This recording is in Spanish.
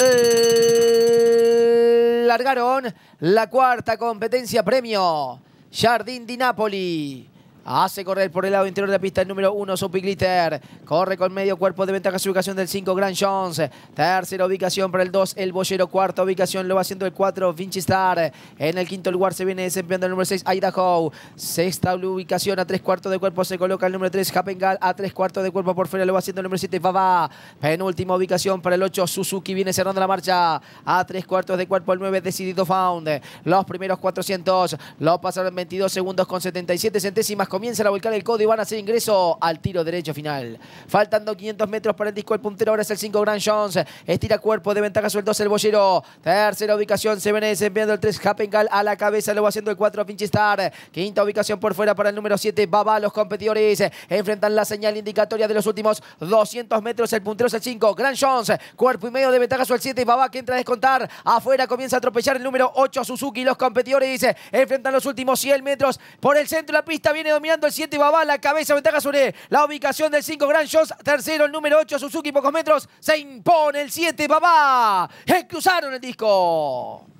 Eh, largaron la cuarta competencia premio. Jardín di Napoli. Hace correr por el lado interior de la pista el número 1, Sopi Glitter. Corre con medio cuerpo de ventaja su ubicación del 5, Grand Jones. Tercera ubicación para el 2, el Bollero. Cuarta ubicación lo va haciendo el 4, Vinci Star. En el quinto lugar se viene desempeñando el número 6, Idaho. Sexta ubicación a tres cuartos de cuerpo se coloca el número 3, Happengal. A tres cuartos de cuerpo por fuera lo va haciendo el número 7, Baba. Penúltima ubicación para el 8, Suzuki. Viene cerrando la marcha. A tres cuartos de cuerpo el 9, Decidido Found. Los primeros 400 lo pasaron 22 segundos con 77 centésimas comienza a volcar el codo y van a hacer ingreso al tiro derecho final. Faltando 500 metros para el disco el puntero, ahora es el 5 Grand Jones. Estira cuerpo, de ventaja sobre el 2 el Bollero. Tercera ubicación, se viene Enviando el 3 Happengal a la cabeza, Luego va haciendo el 4 Star. Quinta ubicación por fuera para el número 7 Baba. Los competidores enfrentan la señal indicatoria de los últimos 200 metros. El puntero es el 5 Grand Jones, cuerpo y medio de ventaja sobre el 7 Baba que entra a descontar. Afuera comienza a atropellar el número 8 Suzuki. Los competidores enfrentan los últimos 100 metros por el centro de la pista. Viene dominando el 7 Babá, la cabeza ventaja sobre la ubicación del 5 Grand Shots, tercero el número 8 Suzuki, pocos metros, se impone el 7 Babá, cruzaron el disco.